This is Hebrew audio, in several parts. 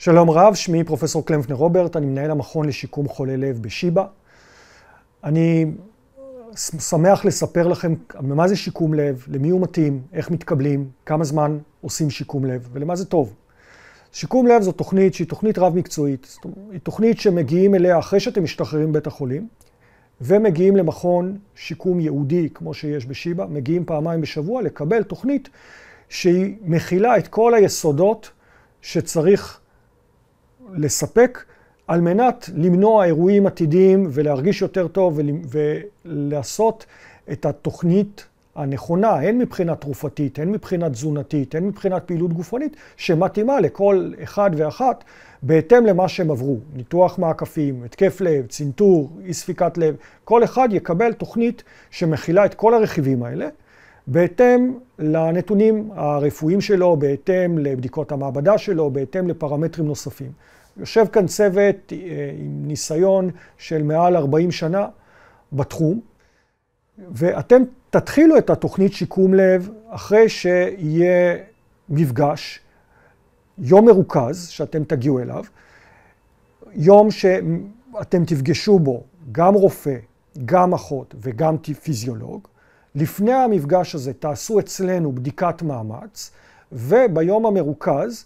שלום רב, שמי פרופסור קלמפנר רוברט, אני מנהל המכון לשיקום חולי לב בשיבא. אני שמח לספר לכם ממה זה שיקום לב, למי הוא מתאים, איך מתקבלים, כמה זמן עושים שיקום לב ולמה זה טוב. שיקום לב זו תוכנית שהיא תוכנית רב-מקצועית. היא תוכנית שמגיעים אליה אחרי שאתם משתחררים מבית החולים, ומגיעים למכון שיקום ייעודי, כמו שיש בשיבא, מגיעים פעמיים בשבוע לקבל תוכנית שהיא מכילה את כל היסודות שצריך לספק על מנת למנוע אירועים עתידיים ולהרגיש יותר טוב ולעשות את התוכנית הנכונה, הן מבחינה תרופתית, הן מבחינה תזונתית, הן מבחינת פעילות גופנית, שמתאימה לכל אחד ואחת בהתאם למה שהם עברו. ניתוח מעקפים, התקף לב, צנתור, אי ספיקת לב, כל אחד יקבל תוכנית שמכילה את כל הרכיבים האלה. בהתאם לנתונים הרפואיים שלו, בהתאם לבדיקות המעבדה שלו, בהתאם לפרמטרים נוספים. יושב כאן צוות אה, עם ניסיון של מעל 40 שנה בתחום, ואתם תתחילו את התוכנית שיקום לב אחרי שיהיה מפגש, יום מרוכז שאתם תגיעו אליו, יום שאתם תפגשו בו גם רופא, גם אחות וגם פיזיולוג. לפני המפגש הזה תעשו אצלנו בדיקת מאמץ, וביום המרוכז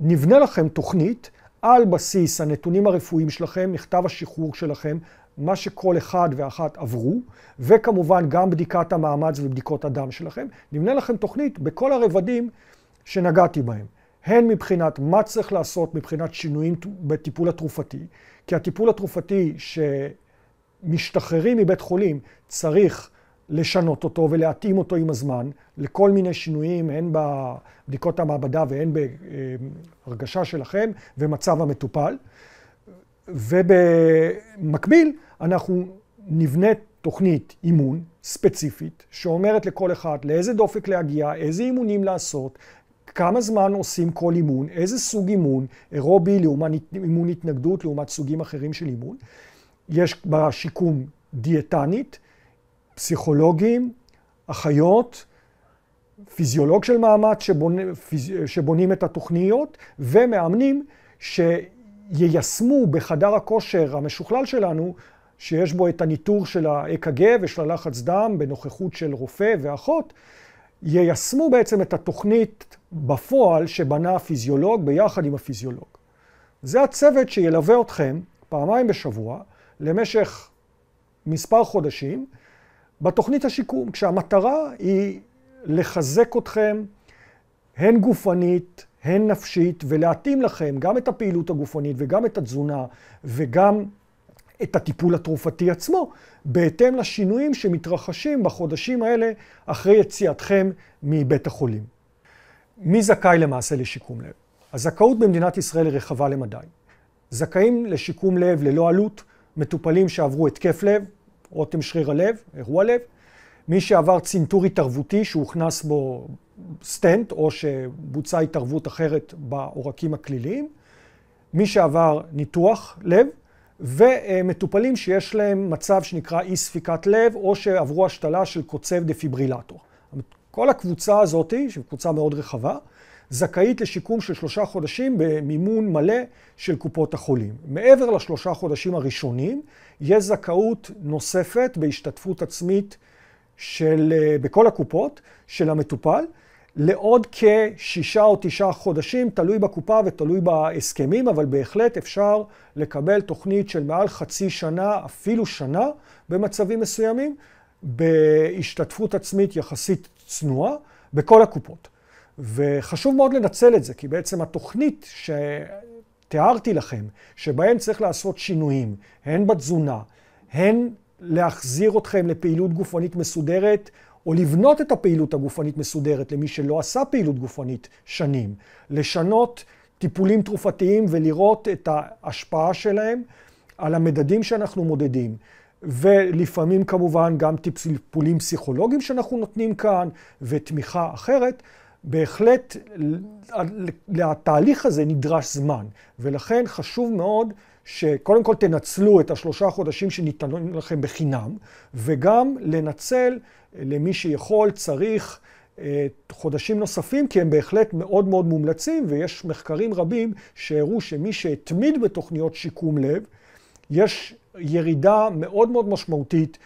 נבנה לכם תוכנית על בסיס הנתונים הרפואיים שלכם, מכתב השחרור שלכם, מה שכל אחד ואחת עברו, וכמובן גם בדיקת המאמץ ובדיקות הדם שלכם. נבנה לכם תוכנית בכל הרבדים שנגעתי בהם. הן מבחינת מה צריך לעשות מבחינת שינויים בטיפול התרופתי, כי הטיפול התרופתי שמשתחררים מבית חולים צריך לשנות אותו ולהתאים אותו עם הזמן לכל מיני שינויים, הן בבדיקות המעבדה והן בהרגשה שלכם ומצב המטופל. ובמקביל אנחנו נבנה תוכנית אימון ספציפית שאומרת לכל אחד לאיזה דופק להגיע, איזה אימונים לעשות, כמה זמן עושים כל אימון, איזה סוג אימון, אירובי לעומת אימון התנגדות לעומת סוגים אחרים של אימון. יש בשיקום דיאטנית, פסיכולוגים, אחיות, פיזיולוג של מאמץ שבונ... פיז... שבונים את התוכניות, ומאמנים שיישמו בחדר הכושר המשוכלל שלנו, שיש בו את הניטור של האק"ג ושל הלחץ דם בנוכחות של רופא ואחות, יישמו בעצם את התוכנית בפועל שבנה הפיזיולוג ביחד עם הפיזיולוג. זה הצוות שילווה אתכם פעמיים בשבוע למשך מספר חודשים, בתוכנית השיקום, כשהמטרה היא לחזק אתכם הן גופנית, הן נפשית, ולהתאים לכם גם את הפעילות הגופנית וגם את התזונה וגם את הטיפול התרופתי עצמו, בהתאם לשינויים שמתרחשים בחודשים האלה אחרי יציאתכם מבית החולים. מי זכאי למעשה לשיקום לב? הזכאות במדינת ישראל היא רחבה למדי. זכאים לשיקום לב ללא עלות, מטופלים שעברו התקף לב, רותם שריר הלב, אירוע לב, מי שעבר צנתור התערבותי שהוכנס בו סטנט או שבוצעה התערבות אחרת בעורקים הכליליים, מי שעבר ניתוח לב, ומטופלים שיש להם מצב שנקרא אי ספיקת לב או שעברו השתלה של קוצב דפיברילטור. כל הקבוצה הזאת, שהיא קבוצה מאוד רחבה, זכאית לשיקום של שלושה חודשים במימון מלא של קופות החולים. מעבר לשלושה חודשים הראשונים, יש זכאות נוספת בהשתתפות עצמית של, אה, בכל הקופות של המטופל, לעוד כשישה או תשעה חודשים, תלוי בקופה ותלוי בהסכמים, אבל בהחלט אפשר לקבל תוכנית של מעל חצי שנה, אפילו שנה, במצבים מסוימים, בהשתתפות עצמית יחסית צנועה בכל הקופות. וחשוב מאוד לנצל את זה, כי בעצם התוכנית שתיארתי לכם, שבהן צריך לעשות שינויים, הן בתזונה, הן להחזיר אתכם לפעילות גופנית מסודרת, או לבנות את הפעילות הגופנית מסודרת למי שלא עשה פעילות גופנית שנים, לשנות טיפולים תרופתיים ולראות את ההשפעה שלהם על המדדים שאנחנו מודדים. ולפעמים כמובן גם טיפולים פסיכולוגיים שאנחנו נותנים כאן, ותמיכה אחרת. בהחלט לתהליך הזה נדרש זמן, ולכן חשוב מאוד שקודם כל תנצלו את השלושה חודשים שניתנים לכם בחינם, וגם לנצל למי שיכול, צריך, אה, חודשים נוספים, כי הם בהחלט מאוד מאוד מומלצים, ויש מחקרים רבים שהראו שמי שהתמיד בתוכניות שיקום לב, יש ירידה מאוד מאוד משמעותית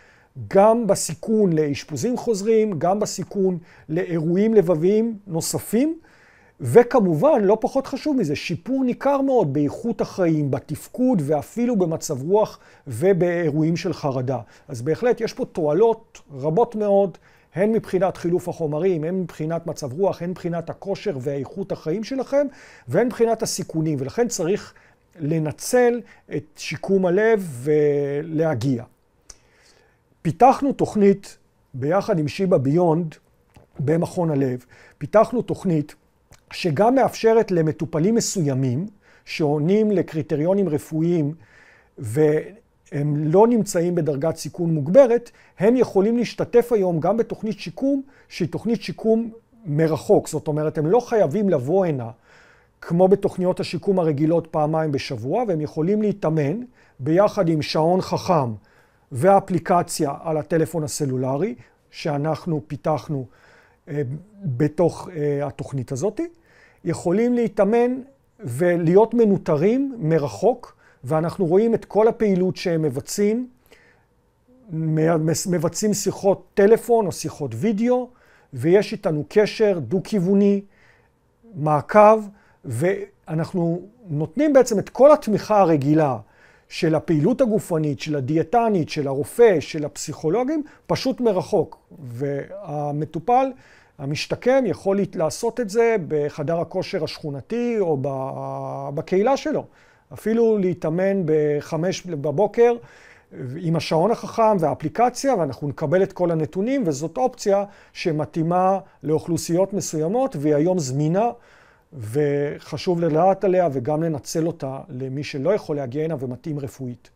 גם בסיכון לאשפוזים חוזרים, גם בסיכון לאירועים לבביים נוספים, וכמובן, לא פחות חשוב מזה, שיפור ניכר מאוד באיכות החיים, בתפקוד ואפילו במצב רוח ובאירועים של חרדה. אז בהחלט יש פה תועלות רבות מאוד, הן מבחינת חילוף החומרים, הן מבחינת מצב רוח, הן מבחינת הכושר ואיכות החיים שלכם, והן מבחינת הסיכונים, ולכן צריך... לנצל את שיקום הלב ולהגיע. פיתחנו תוכנית ביחד עם שיבא ביונד במכון הלב, פיתחנו תוכנית שגם מאפשרת למטופלים מסוימים שעונים לקריטריונים רפואיים והם לא נמצאים בדרגת סיכון מוגברת, הם יכולים להשתתף היום גם בתוכנית שיקום שהיא תוכנית שיקום מרחוק. זאת אומרת, הם לא חייבים לבוא הנה כמו בתוכניות השיקום הרגילות פעמיים בשבוע, והם יכולים להתאמן ביחד עם שעון חכם ואפליקציה על הטלפון הסלולרי, שאנחנו פיתחנו אה, בתוך אה, התוכנית הזאת, יכולים להתאמן ולהיות מנוטרים מרחוק, ואנחנו רואים את כל הפעילות שהם מבצעים, מבצעים שיחות טלפון או שיחות וידאו, ויש איתנו קשר דו-כיווני, מעקב, ואנחנו נותנים בעצם את כל התמיכה הרגילה של הפעילות הגופנית, של הדיאטנית, של הרופא, של הפסיכולוגים, פשוט מרחוק. והמטופל, המשתקם, יכול לעשות את זה בחדר הכושר השכונתי או בקהילה שלו. אפילו להתאמן בחמש בבוקר עם השעון החכם והאפליקציה, ואנחנו נקבל את כל הנתונים, וזאת אופציה שמתאימה לאוכלוסיות מסוימות, והיא היום זמינה. וחשוב לדעת עליה וגם לנצל אותה למי שלא יכול להגיע הנה ומתאים רפואית.